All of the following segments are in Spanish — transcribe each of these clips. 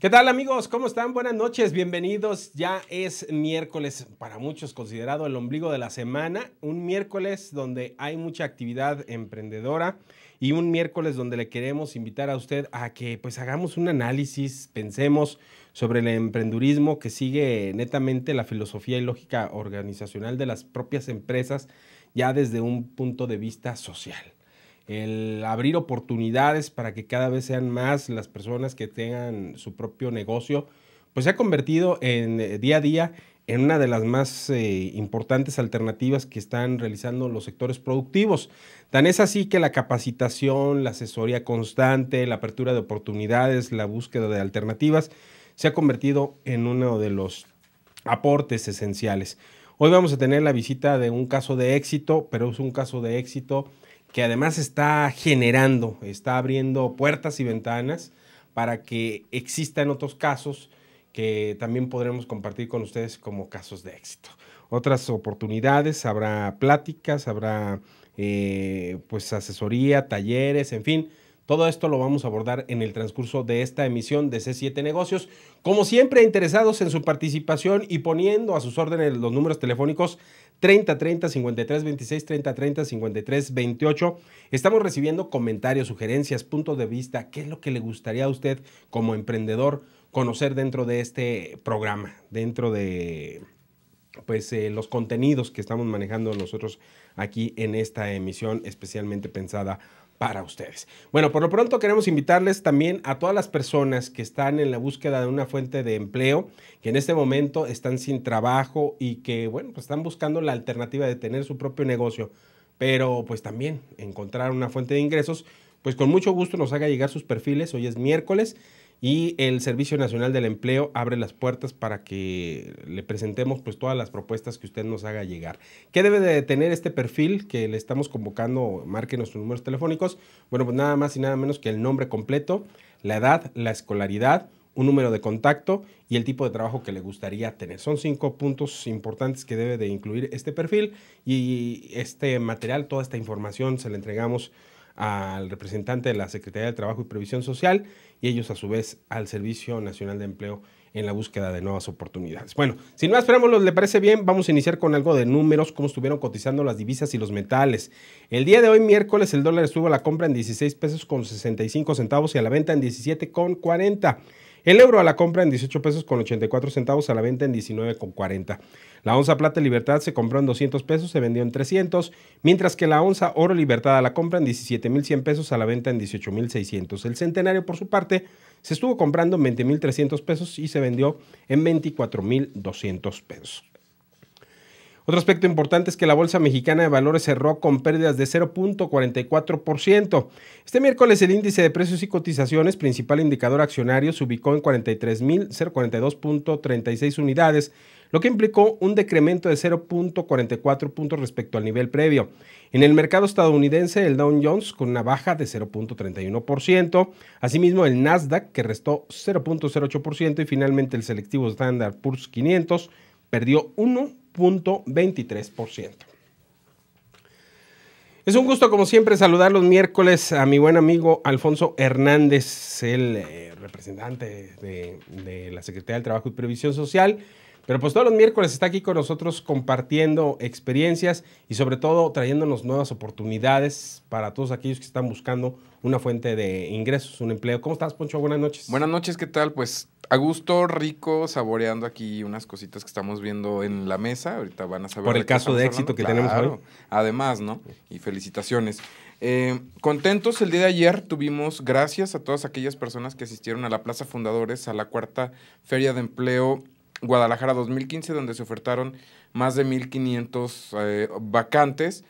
¿Qué tal amigos? ¿Cómo están? Buenas noches, bienvenidos. Ya es miércoles, para muchos considerado el ombligo de la semana, un miércoles donde hay mucha actividad emprendedora y un miércoles donde le queremos invitar a usted a que pues hagamos un análisis, pensemos sobre el emprendurismo que sigue netamente la filosofía y lógica organizacional de las propias empresas ya desde un punto de vista social el abrir oportunidades para que cada vez sean más las personas que tengan su propio negocio, pues se ha convertido en eh, día a día en una de las más eh, importantes alternativas que están realizando los sectores productivos. Tan es así que la capacitación, la asesoría constante, la apertura de oportunidades, la búsqueda de alternativas, se ha convertido en uno de los aportes esenciales. Hoy vamos a tener la visita de un caso de éxito, pero es un caso de éxito que además está generando, está abriendo puertas y ventanas para que existan otros casos que también podremos compartir con ustedes como casos de éxito. Otras oportunidades, habrá pláticas, habrá eh, pues asesoría, talleres, en fin, todo esto lo vamos a abordar en el transcurso de esta emisión de C7 Negocios. Como siempre, interesados en su participación y poniendo a sus órdenes los números telefónicos 30 30 53 26 Estamos recibiendo comentarios, sugerencias, puntos de vista. ¿Qué es lo que le gustaría a usted como emprendedor conocer dentro de este programa, dentro de pues eh, los contenidos que estamos manejando nosotros aquí en esta emisión especialmente pensada para ustedes. Bueno, por lo pronto queremos invitarles también a todas las personas que están en la búsqueda de una fuente de empleo, que en este momento están sin trabajo y que, bueno, pues están buscando la alternativa de tener su propio negocio, pero pues también encontrar una fuente de ingresos, pues con mucho gusto nos haga llegar sus perfiles. Hoy es miércoles. Y el Servicio Nacional del Empleo abre las puertas para que le presentemos pues, todas las propuestas que usted nos haga llegar. ¿Qué debe de tener este perfil que le estamos convocando? Márquenos sus números telefónicos. Bueno, pues nada más y nada menos que el nombre completo, la edad, la escolaridad, un número de contacto y el tipo de trabajo que le gustaría tener. Son cinco puntos importantes que debe de incluir este perfil y este material, toda esta información se la entregamos al representante de la Secretaría de Trabajo y Previsión Social y ellos a su vez al Servicio Nacional de Empleo en la búsqueda de nuevas oportunidades. Bueno, sin más los ¿le parece bien? Vamos a iniciar con algo de números, cómo estuvieron cotizando las divisas y los metales. El día de hoy, miércoles, el dólar estuvo a la compra en 16 pesos con 65 centavos y a la venta en 17 con 40. El euro a la compra en 18 pesos con 84 centavos, a la venta en 19 con 40. La onza plata libertad se compró en 200 pesos, se vendió en 300, mientras que la onza oro libertad a la compra en 17.100 pesos, a la venta en 18.600. El centenario, por su parte, se estuvo comprando en 20.300 pesos y se vendió en 24.200 pesos. Otro aspecto importante es que la Bolsa Mexicana de Valores cerró con pérdidas de 0.44%. Este miércoles el índice de precios y cotizaciones, principal indicador accionario, se ubicó en 43.042.36 unidades, lo que implicó un decremento de 0.44 puntos respecto al nivel previo. En el mercado estadounidense, el Dow Jones con una baja de 0.31%, asimismo el Nasdaq que restó 0.08% y finalmente el selectivo estándar purs 500 perdió 1 ciento. Es un gusto, como siempre, saludar los miércoles a mi buen amigo Alfonso Hernández, el eh, representante de, de, la Secretaría del Trabajo y Previsión Social. Pero pues todos los miércoles está aquí con nosotros compartiendo experiencias y sobre todo trayéndonos nuevas oportunidades para todos aquellos que están buscando una fuente de ingresos, un empleo. ¿Cómo estás, Poncho? Buenas noches. Buenas noches, ¿qué tal? Pues a gusto, rico, saboreando aquí unas cositas que estamos viendo en la mesa. Ahorita van a saber. Por el caso de éxito que tenemos hoy. Además, ¿no? Y felicitaciones. Eh, contentos, el día de ayer tuvimos, gracias a todas aquellas personas que asistieron a la Plaza Fundadores, a la cuarta Feria de Empleo Guadalajara 2015, donde se ofertaron más de 1.500 eh, vacantes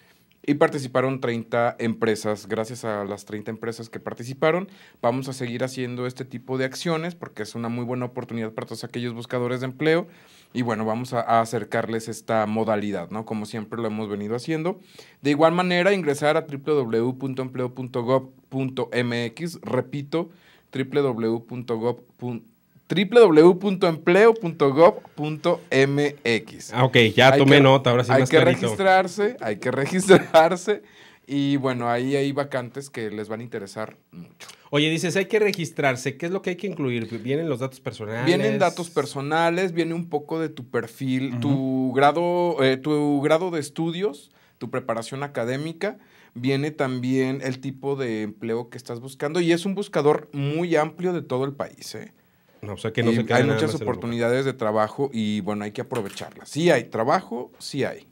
y participaron 30 empresas. Gracias a las 30 empresas que participaron, vamos a seguir haciendo este tipo de acciones porque es una muy buena oportunidad para todos aquellos buscadores de empleo. Y bueno, vamos a, acercarles esta modalidad, ¿no? Como siempre lo hemos venido haciendo. De igual manera, ingresar a www.empleo.gov.mx, repito, www.gov.mx www.empleo.gov.mx. Ah, ok, ya tomé nota, ahora sí. Hay que registrarse, hay que registrarse. Y bueno, ahí hay vacantes que les van a interesar mucho. Oye, dices, hay que registrarse. ¿Qué es lo que hay que incluir? ¿Vienen los datos personales? Vienen datos personales, viene un poco de tu perfil, tu, grado, eh, tu grado de estudios, tu preparación académica. Viene también el tipo de empleo que estás buscando. Y es un buscador muy amplio de todo el país. ¿eh? sea hay muchas oportunidades de trabajo y bueno, hay que aprovecharlas. Sí hay trabajo, sí hay.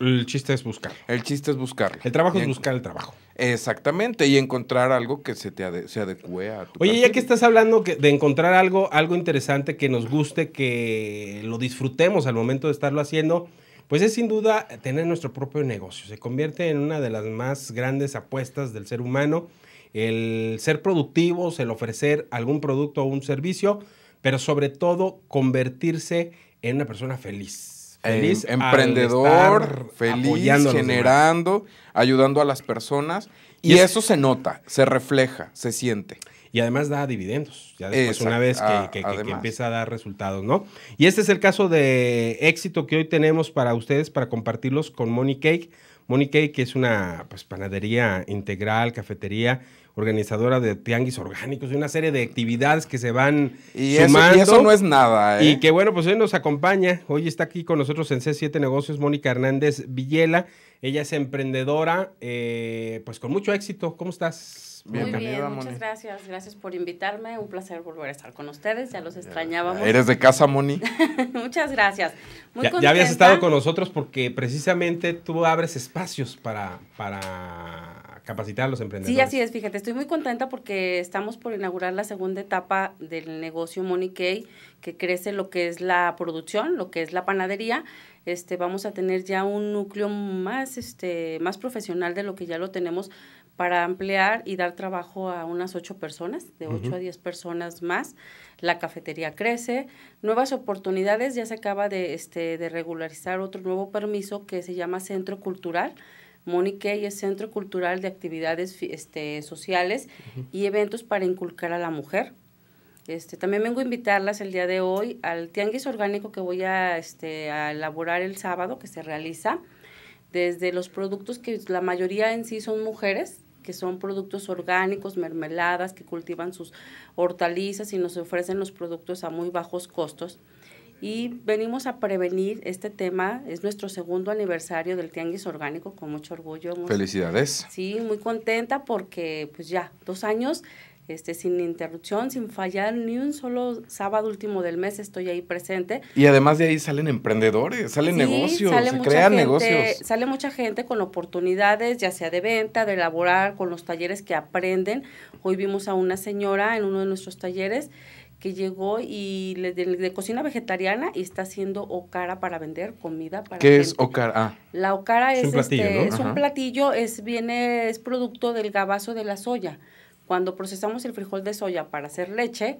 El chiste es buscar El chiste es buscarlo. El trabajo es buscar el trabajo. Exactamente, y encontrar algo que se te adecue a tu Oye, ya que estás hablando de encontrar algo, algo interesante que nos guste, que lo disfrutemos al momento de estarlo haciendo, pues es sin duda tener nuestro propio negocio. Se convierte en una de las más grandes apuestas del ser humano el ser productivos, el ofrecer algún producto o un servicio, pero sobre todo convertirse en una persona feliz. Feliz. emprendedor, feliz, generando, ayudando a las personas. Y, eso se nota, se refleja, se siente. Y además da dividendos, ya después, una vez que, ah, empieza a dar resultados, ¿no? Y este es el caso de éxito que hoy tenemos para ustedes, para compartirlos con Money Cake. Money Cake es una pues, panadería integral, cafetería, organizadora de tianguis orgánicos y una serie de actividades que se van y sumando. y eso no es nada. ¿eh? Y que bueno, pues hoy nos acompaña, hoy está aquí con nosotros en C7 Negocios Mónica Hernández Villela. Ella es emprendedora, eh, pues con mucho éxito. ¿Cómo estás? Muy bien, muchas gracias. Gracias por invitarme. Un placer volver a estar con ustedes. Ya los extrañábamos. Eres de casa, Moni. muchas gracias. ya, ya, habías estado con nosotros porque precisamente tú abres espacios para, para capacitar a los emprendedores. Sí, así es, fíjate, estoy muy contenta porque estamos por inaugurar la segunda etapa del negocio Money que crece lo que es la producción, lo que es la panadería. Este, vamos a tener ya un núcleo más, este, más profesional de lo que ya lo tenemos para ampliar y dar trabajo a unas ocho personas, de ocho a diez personas más. La cafetería crece, nuevas oportunidades, ya se acaba de, este, de regularizar otro nuevo permiso que se llama Centro Cultural, Monique y es Centro Cultural de Actividades este, Sociales y Eventos para Inculcar a la Mujer. Este, también vengo a invitarlas el día de hoy al tianguis orgánico que voy este, a elaborar el sábado, que se realiza, desde los productos que la mayoría en sí son mujeres, que son productos orgánicos, mermeladas, que cultivan sus hortalizas y nos ofrecen los productos a muy bajos costos y venimos a prevenir este tema. Es nuestro segundo aniversario del Tianguis Orgánico, con mucho orgullo. Felicidades. Sí, muy contenta porque pues ya, dos años este, sin interrupción, sin fallar ni un solo sábado último del mes estoy ahí presente. Y además de ahí salen emprendedores, salen negocios, se crean negocios. Sale mucha gente con oportunidades, ya sea de venta, de elaborar, con los talleres que aprenden. Hoy vimos a una señora en uno de nuestros talleres que llegó y de, cocina vegetariana y está haciendo okara para vender comida para ¿Qué es okara? Ah. la okara es, un, platillo, este, es un platillo, es viene es producto del gabazo de la soya. Cuando procesamos el frijol de soya para hacer leche,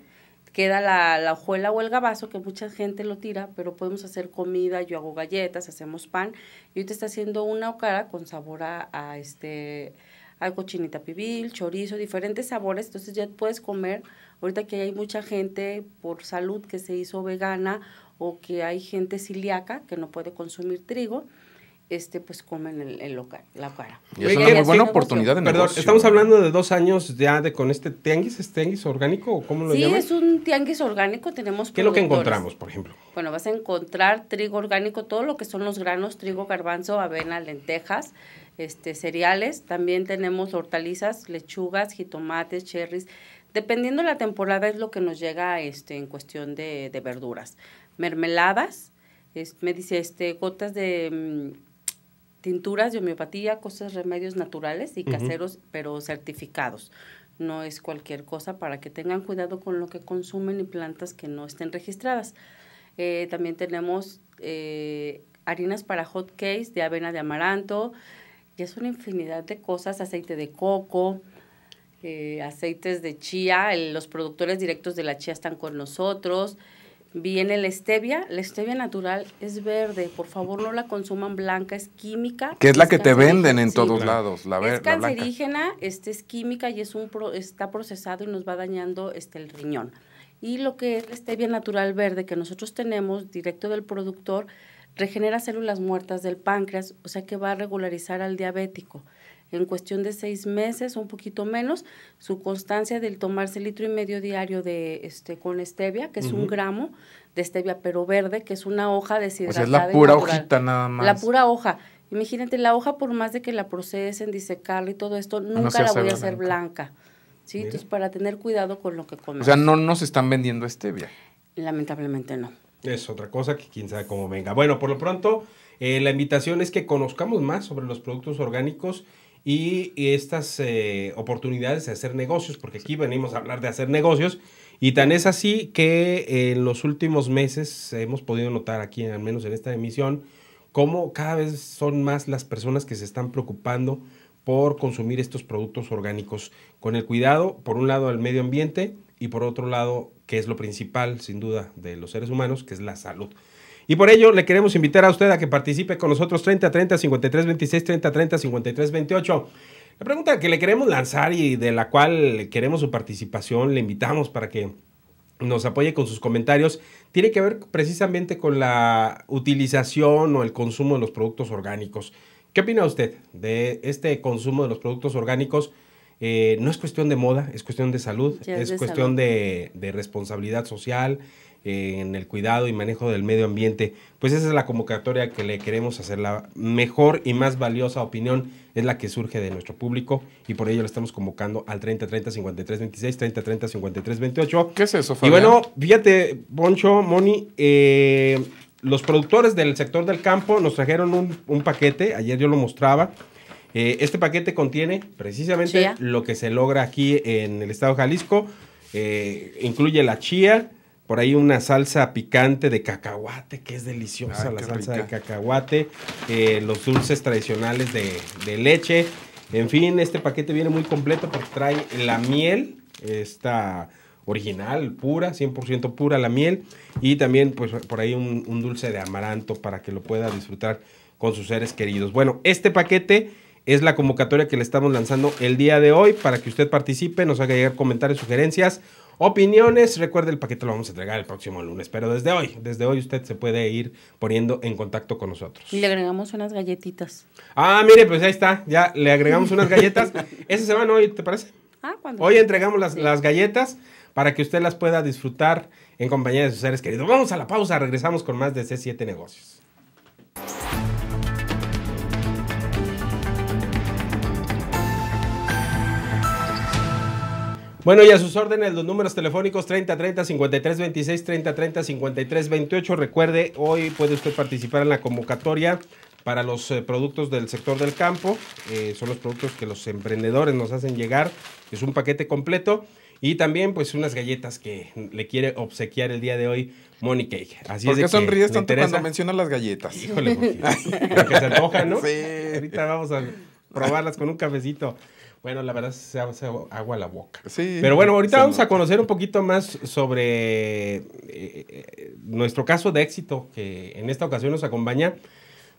queda la, la hojuela o el gabazo que mucha gente lo tira, pero podemos hacer comida, yo hago galletas, hacemos pan y usted está haciendo una okara con sabor a, a este hay cochinita pibil, chorizo, diferentes sabores, entonces ya puedes comer, ahorita que hay mucha gente por salud que se hizo vegana o que hay gente ciliaca que no puede consumir trigo, este pues comen el, el local, la cara. Y es una muy buena oportunidad de Perdón, estamos hablando de dos años ya de con este tianguis, ¿es tianguis orgánico o cómo lo sí, Sí, es un tianguis orgánico, tenemos ¿Qué es lo que encontramos, por ejemplo? Bueno, vas a encontrar trigo orgánico, todo lo que son los granos, trigo, garbanzo, avena, lentejas, este, cereales, también tenemos hortalizas, lechugas, jitomates, cherries. Dependiendo la temporada es lo que nos llega este, en cuestión de, verduras. Mermeladas, me dice este, gotas de mm, tinturas de homeopatía, cosas, remedios naturales y caseros, pero certificados. No es cualquier cosa para que tengan cuidado con lo que consumen y plantas que no estén registradas. Eh, también tenemos eh, harinas para hot cakes de avena de amaranto, y es una infinidad de cosas, aceite de coco, eh, aceites de chía, los productores directos de la chía están con nosotros. Viene la stevia, la stevia natural es verde, por favor no la consuman blanca, es química. Que es la que te venden en todos lados, la verde. Es cancerígena, este es química y es un pro, está procesado y nos va dañando este el riñón. Y lo que es la stevia natural verde que nosotros tenemos directo del productor, regenera células muertas del páncreas, o sea que va a regularizar al diabético. En cuestión de seis meses, un poquito menos, su constancia del tomarse litro y medio diario de este con stevia, que es un gramo de stevia pero verde, que es una hoja deshidratada. O sea, es la pura hojita nada más. La pura hoja. Imagínate, la hoja por más de que la procesen, disecarla y todo esto, ah, nunca la voy a hacer blanca. ¿sí? Entonces, para tener cuidado con lo que comemos. O sea, no nos están vendiendo stevia. Lamentablemente no. Es otra cosa que quién sabe cómo venga. Bueno, por lo pronto, eh, la invitación es que conozcamos más sobre los productos orgánicos y, estas eh, oportunidades de hacer negocios, porque aquí venimos a hablar de hacer negocios. Y tan es así que en los últimos meses hemos podido notar aquí, al menos en esta emisión, cómo cada vez son más las personas que se están preocupando por consumir estos productos orgánicos, con el cuidado, por un lado, al medio ambiente y por otro lado, que es lo principal, sin duda, de los seres humanos, que es la salud. Y por ello le queremos invitar a usted a que participe con nosotros 30 30 53 26 30 30 53 28. La pregunta que le queremos lanzar y de la cual queremos su participación, le invitamos para que nos apoye con sus comentarios, tiene que ver precisamente con la utilización o el consumo de los productos orgánicos. ¿Qué opina usted de este consumo de los productos orgánicos? Eh, no es cuestión de moda, es cuestión de salud, es, cuestión De, responsabilidad social, eh, en el cuidado y manejo del medio ambiente. Pues esa es la convocatoria que le queremos hacer. La mejor y más valiosa opinión es la que surge de nuestro público y por ello la estamos convocando al 30 30 53 26, ¿Qué es eso, Fabián? Y bueno, fíjate, Boncho, Moni, eh, los productores del sector del campo nos trajeron un paquete, ayer yo lo mostraba eh, este paquete contiene precisamente lo que se logra aquí en el estado Jalisco. Eh, incluye la chía, por ahí una salsa picante de cacahuate, que es deliciosa la salsa de cacahuate, eh, los dulces tradicionales de, leche. En fin, este paquete viene muy completo porque trae la miel, esta original, pura, 100% pura la miel, y también pues, por ahí un dulce de amaranto para que lo pueda disfrutar con sus seres queridos. Bueno, este paquete es la convocatoria que le estamos lanzando el día de hoy para que usted participe, nos haga llegar comentarios, sugerencias, opiniones. Recuerde, el paquete lo vamos a entregar el próximo lunes, pero desde hoy, desde hoy usted se puede ir poniendo en contacto con nosotros. Y le agregamos unas galletitas. Ah, mire, pues ahí está, ya le agregamos unas galletas. ¿Ese se hoy, ¿te parece? Ah, cuando. Hoy entregamos las, las galletas para que usted las pueda disfrutar en compañía de sus seres queridos. Vamos a la pausa, regresamos con más de C7 Negocios. Bueno, y a sus órdenes, los números telefónicos 3030 5326 3030 5328. Recuerde, hoy puede usted participar en la convocatoria para los eh, productos del sector del campo. Eh, son los productos que los emprendedores nos hacen llegar. Es un paquete completo. Y también, pues, unas galletas que le quiere obsequiar el día de hoy Monique. Así ¿Por qué es sonríes tanto cuando mencionas las galletas? Híjole, pues se antojan, ¿no? Sí. Ahorita vamos a probarlas con un cafecito. Bueno, la verdad se hace agua a la boca. Sí. Pero bueno, ahorita vamos a conocer un poquito más sobre eh, eh, nuestro caso de éxito que en esta ocasión nos acompaña,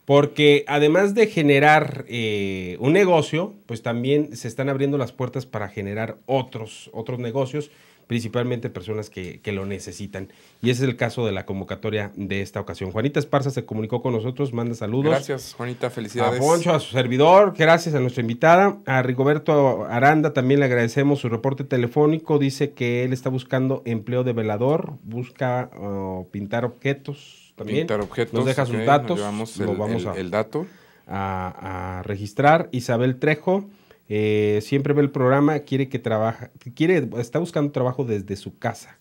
porque además de generar eh, un negocio, pues también se están abriendo las puertas para generar otros, otros negocios principalmente personas que, que, lo necesitan. Y ese es el caso de la convocatoria de esta ocasión. Juanita Esparza se comunicó con nosotros, manda saludos. Gracias, Juanita, felicidades. A Poncho, a su servidor, gracias a nuestra invitada. A Rigoberto Aranda también le agradecemos su reporte telefónico. Dice que él está buscando empleo de velador, busca oh, pintar objetos también. Nos deja sus datos. Nos vamos a, el dato. a registrar. Isabel Trejo eh, siempre ve el programa, quiere que trabaja, quiere, está buscando trabajo desde su casa.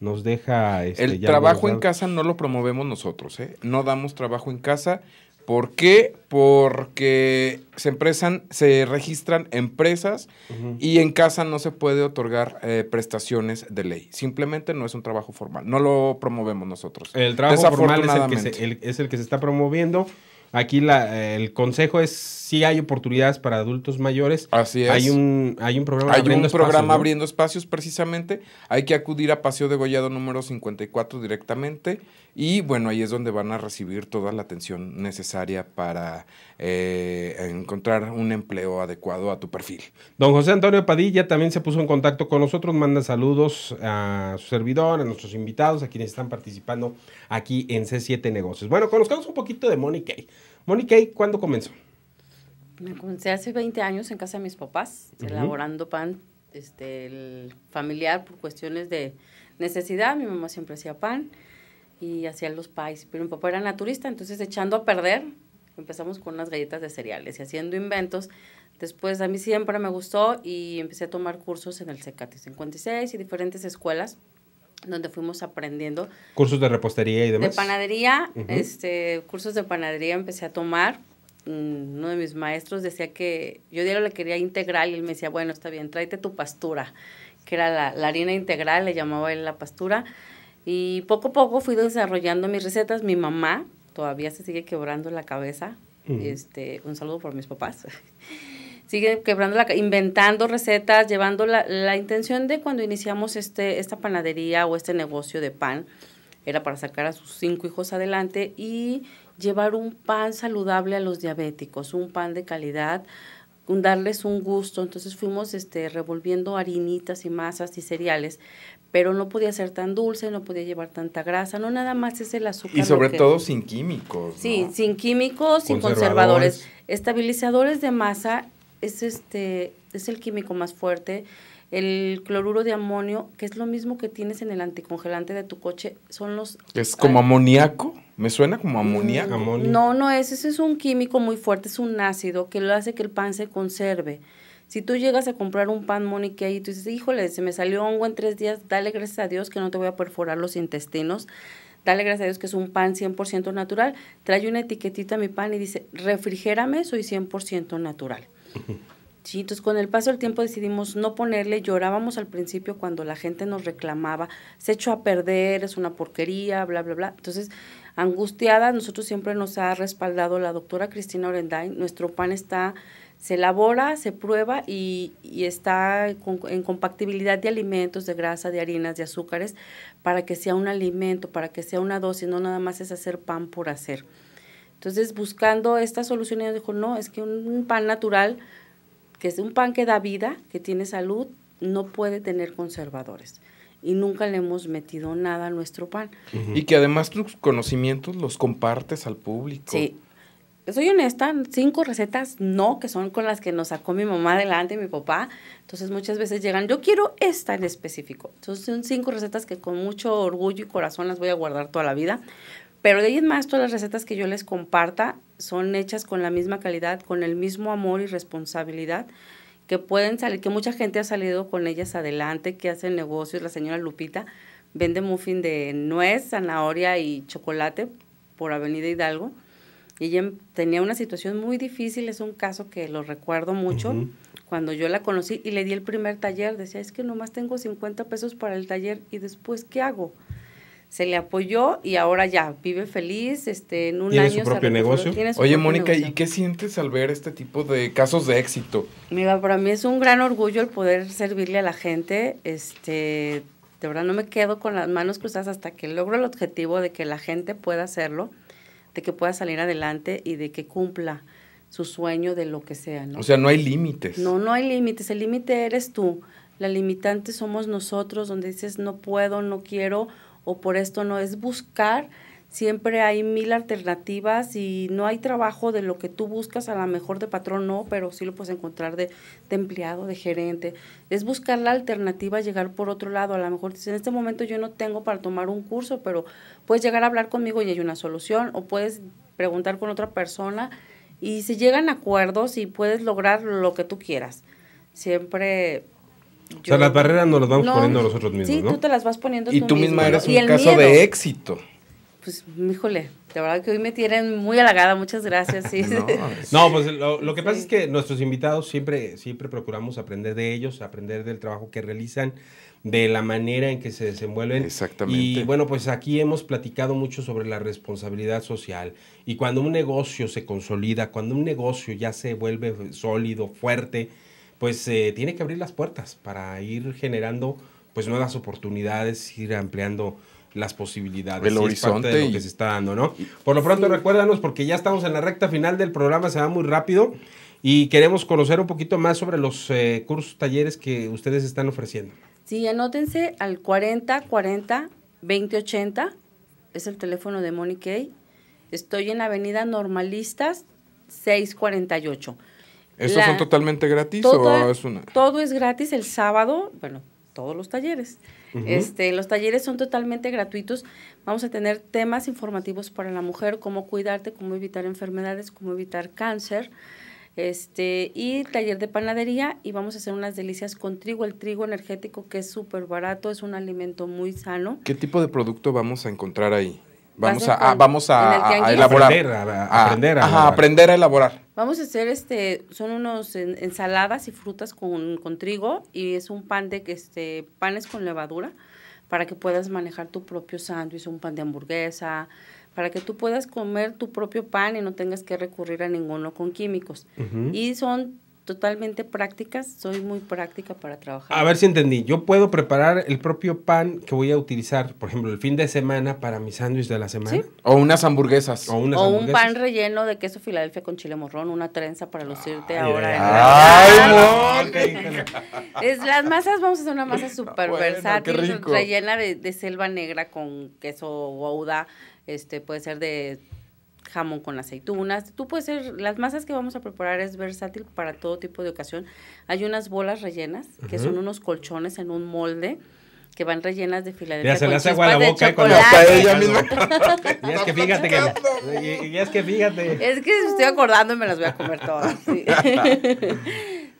Nos deja... Este, el trabajo en casa no lo promovemos nosotros, ¿eh? No damos trabajo en casa. ¿Por qué? Porque se, empresan, se registran empresas y en casa no se puede otorgar eh, prestaciones de ley. Simplemente no es un trabajo formal. No lo promovemos nosotros. El trabajo formal es el, que es el que se está promoviendo Aquí la, el consejo es si hay oportunidades para adultos mayores. Así es. Hay un, hay un programa, hay abriendo, un programa abriendo espacios precisamente. Hay que acudir a Paseo de Gollado número 54 directamente y bueno, ahí es donde van a recibir toda la atención necesaria para eh, encontrar un empleo adecuado a tu perfil. Don José Antonio Padilla también se puso en contacto con nosotros, manda saludos a su servidor, a nuestros invitados, a quienes están participando aquí en C7 Negocios. Bueno, conozcamos un poquito de Monique. Monique, ¿cuándo comenzó? Me comencé hace 20 años en casa de mis papás, elaborando pan este, familiar por cuestiones de necesidad. Mi mamá siempre hacía pan y hacían los pies. Pero mi papá era naturista, entonces echando a perder, empezamos con unas galletas de cereales y haciendo inventos. Después a mí siempre me gustó y empecé a tomar cursos en el CECATI 56 y diferentes escuelas donde fuimos aprendiendo. Cursos de repostería y demás. De panadería, este, cursos de panadería empecé a tomar. Mm, uno de mis maestros decía que yo diario le quería integral y él me decía, bueno, está bien, tráete tu pastura, que era la, la harina integral, le llamaba él la pastura. Y poco a poco fui desarrollando mis recetas. Mi mamá todavía se sigue quebrando la cabeza. Este, un saludo por mis papás. sigue quebrando la inventando recetas, llevando la, la intención de cuando iniciamos este, esta panadería o este negocio de pan, era para sacar a sus cinco hijos adelante y llevar un pan saludable a los diabéticos, un pan de calidad, un, darles un gusto. Entonces fuimos este, revolviendo harinitas y masas y cereales, pero no podía ser tan dulce, no podía llevar tanta grasa, no nada más es el azúcar. Y sobre todo sin químicos. Sí, sin químicos, sin conservadores. Estabilizadores de masa es este es el químico más fuerte. El cloruro de amonio, que es lo mismo que tienes en el anticongelante de tu coche, son los... ¿Es como amoníaco? Me suena como mm, amoníaco. No, no es, ese es un químico muy fuerte, es un ácido que lo hace que el pan se conserve. Si tú llegas a comprar un pan monique y tú dices, híjole, se me salió hongo en tres días, dale gracias a Dios que no te voy a perforar los intestinos. Dale gracias a Dios que es un pan 100% natural. Trae una etiquetita a mi pan y dice, refrigérame, soy 100% natural. Sí, entonces con el paso del tiempo decidimos no ponerle, llorábamos al principio cuando la gente nos reclamaba, se echó a perder, es una porquería, bla, bla, bla. Entonces, angustiada, nosotros siempre nos ha respaldado la doctora Cristina Orendain, nuestro pan está se elabora, se prueba y, está en compatibilidad de alimentos, de grasa, de harinas, de azúcares, para que sea un alimento, para que sea una dosis, no nada más es hacer pan por hacer. Entonces, buscando esta solución, ella dijo, no, es que un, pan natural, que es un pan que da vida, que tiene salud, no puede tener conservadores y nunca le hemos metido nada a nuestro pan. Y que además tus conocimientos los compartes al público. Sí, soy honesta, cinco recetas no, que son con las que nos sacó mi mamá adelante, y mi papá. Entonces muchas veces llegan, yo quiero esta en específico. Entonces son cinco recetas que con mucho orgullo y corazón las voy a guardar toda la vida. Pero de ahí en más, todas las recetas que yo les comparta son hechas con la misma calidad, con el mismo amor y responsabilidad que pueden salir, que mucha gente ha salido con ellas adelante, que hacen negocios. La señora Lupita vende muffin de nuez, zanahoria y chocolate por Avenida Hidalgo ella em, tenía una situación muy difícil, es un caso que lo recuerdo mucho. Cuando yo la conocí y le di el primer taller, decía, es que nomás tengo 50 pesos para el taller y después, ¿qué hago? Se le apoyó y ahora ya vive feliz, este, en un ¿Tiene Su propio negocio? Oye, Mónica, ¿y qué sientes al ver este tipo de casos de éxito? Mira, para mí es un gran orgullo el poder servirle a la gente, este, de verdad no me quedo con las manos cruzadas hasta que logro el objetivo de que la gente pueda hacerlo de que pueda salir adelante y de que cumpla su sueño de lo que sea. ¿no? O sea, no hay límites. No, no hay límites. El límite eres tú. La limitante somos nosotros, donde dices no puedo, no quiero o por esto no. Es buscar siempre hay mil alternativas y no hay trabajo de lo que tú buscas, a lo mejor de patrón no, pero sí lo puedes encontrar de, empleado, de gerente. Es buscar la alternativa, llegar por otro lado. A lo mejor en este momento yo no tengo para tomar un curso, pero puedes llegar a hablar conmigo y hay una solución, o puedes preguntar con otra persona y se llegan acuerdos y puedes lograr lo que tú quieras. Siempre o sea, las barreras no las vamos poniendo nosotros mismos. Sí, tú te las vas poniendo. Y tú, misma mismo, eres un caso de éxito pues, híjole, la verdad que hoy me tienen muy halagada, muchas gracias. No, pues lo, que pasa es que nuestros invitados siempre, siempre procuramos aprender de ellos, aprender del trabajo que realizan, de la manera en que se desenvuelven. Exactamente. Y bueno, pues aquí hemos platicado mucho sobre la responsabilidad social. Y cuando un negocio se consolida, cuando un negocio ya se vuelve sólido, fuerte, pues eh, tiene que abrir las puertas para ir generando pues nuevas oportunidades, ir ampliando las posibilidades. El horizonte. de lo que se está dando, ¿no? Por lo pronto, recuérdanos, porque ya estamos en la recta final del programa, se va muy rápido y queremos conocer un poquito más sobre los eh, cursos, talleres que ustedes están ofreciendo. Sí, anótense al 40 40 20 80, es el teléfono de Monique Estoy en Avenida Normalistas 648. ¿Estos son totalmente gratis o es una? Todo es gratis el sábado, bueno, todos los talleres este, los talleres son totalmente gratuitos. Vamos a tener temas informativos para la mujer, cómo cuidarte, cómo evitar enfermedades, cómo evitar cáncer. Este, y taller de panadería y vamos a hacer unas delicias con trigo, el trigo energético que es súper barato, es un alimento muy sano. ¿Qué tipo de producto vamos a encontrar ahí? Ah, vamos a, vamos a, Aprender a, ah, aprender a elaborar. Vamos a hacer este, son unos ensaladas y frutas con, con, trigo y es un pan de que este, panes con levadura para que puedas manejar tu propio sándwich, un pan de hamburguesa, para que tú puedas comer tu propio pan y no tengas que recurrir a ninguno con químicos. Y son totalmente prácticas, soy muy práctica para trabajar. A ver si entendí, yo puedo preparar el propio pan que voy a utilizar, por ejemplo, el fin de semana para mi sándwich de la semana. O unas hamburguesas. O, un pan relleno de queso Filadelfia con chile morrón, una trenza para lucirte ahora. Ay, es, las masas, vamos a hacer una masa súper versátil, rellena de, selva negra con queso gouda, este puede ser de jamón con aceitunas. Tú puedes ser, las masas que vamos a preparar es versátil para todo tipo de ocasión. Hay unas bolas rellenas, que son unos colchones en un molde que van rellenas de Filadelfia. Ya se le hace agua la boca y es que fíjate que y, es que fíjate. Es que estoy acordando y me las voy a comer todas. Sí.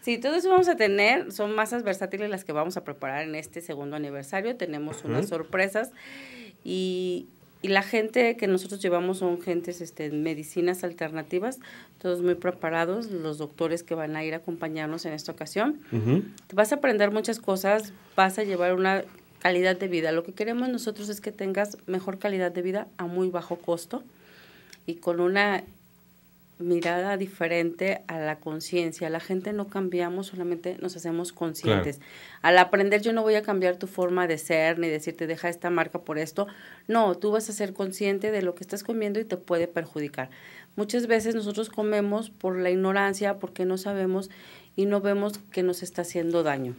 sí. vamos a tener, son masas versátiles las que vamos a preparar en este segundo aniversario. Tenemos unas sorpresas y y la gente que nosotros llevamos son gentes este, medicinas alternativas, todos muy preparados, los doctores que van a ir a acompañarnos en esta ocasión. vas a aprender muchas cosas, vas a llevar una calidad de vida. Lo que queremos nosotros es que tengas mejor calidad de vida a muy bajo costo y con una mirada diferente a la conciencia. La gente no cambiamos, solamente nos hacemos conscientes. Al aprender yo no voy a cambiar tu forma de ser ni decirte deja esta marca por esto. No, tú vas a ser consciente de lo que estás comiendo y te puede perjudicar. Muchas veces nosotros comemos por la ignorancia, porque no sabemos y no vemos que nos está haciendo daño.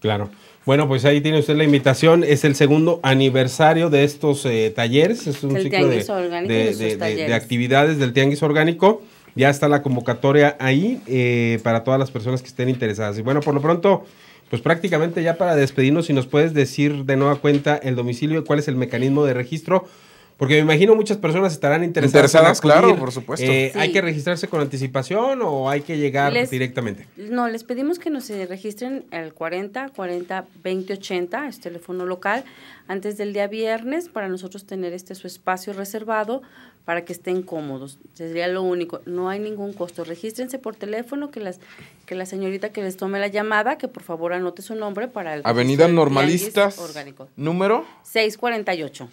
Claro. Bueno, pues ahí tiene usted la invitación. Es el segundo aniversario de estos eh, talleres. Es un ciclo de actividades del Tianguis Orgánico ya está la convocatoria ahí eh, para todas las personas que estén interesadas. Y bueno, por lo pronto, pues prácticamente ya para despedirnos, si nos puedes decir de nueva cuenta el domicilio cuál es el mecanismo de registro porque me imagino muchas personas estarán interesadas. Interesadas, claro, por supuesto. Eh, ¿Hay que registrarse con anticipación o hay que llegar directamente? No, les pedimos que nos eh, registren al 40 40 20 80, es teléfono local, antes del día viernes para nosotros tener este su espacio reservado para que estén cómodos. Sería lo único, no hay ningún costo. Regístrense por teléfono que las que la señorita que les tome la llamada, que por favor anote su nombre para el Avenida Normalistas. Número 648.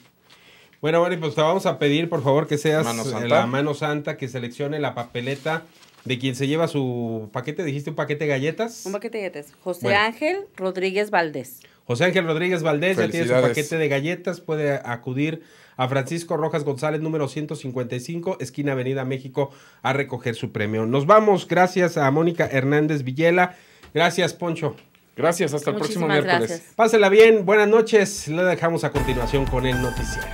Bueno, bueno, pues te vamos a pedir, por favor, que seas eh, la mano santa que seleccione la papeleta de quien se lleva su paquete. Dijiste un paquete de galletas. Un paquete de galletas. José Ángel Rodríguez Valdés. José Ángel Rodríguez Valdés ya tiene su paquete de galletas. Puede acudir a Francisco Rojas González, número 155, esquina Avenida México, a recoger su premio. Nos vamos. Gracias a Mónica Hernández Villela. Gracias, Poncho. Gracias, hasta el próximo miércoles. Gracias. Pásela bien, buenas noches. Lo dejamos a continuación con el noticiero.